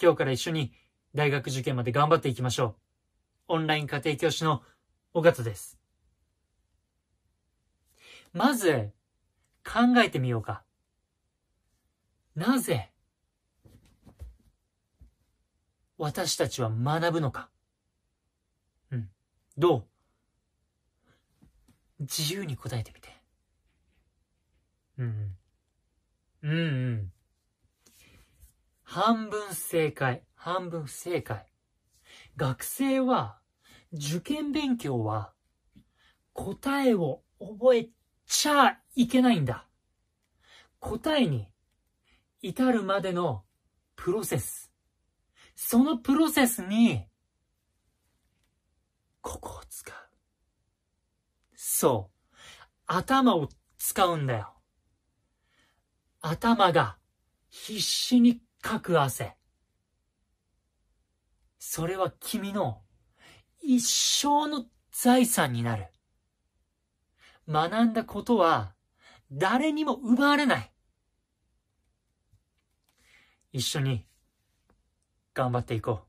今日から一緒に大学受験まで頑張っていきましょう。オンライン家庭教師の尾形です。まず、考えてみようか。なぜ、私たちは学ぶのか。うん。どう自由に答えてみて。うん。うんうん。半分正解、半分不正解。学生は、受験勉強は、答えを覚えちゃいけないんだ。答えに至るまでのプロセス。そのプロセスに、ここを使う。そう。頭を使うんだよ。頭が必死にかく汗。それは君の一生の財産になる。学んだことは誰にも奪われない。一緒に頑張っていこう。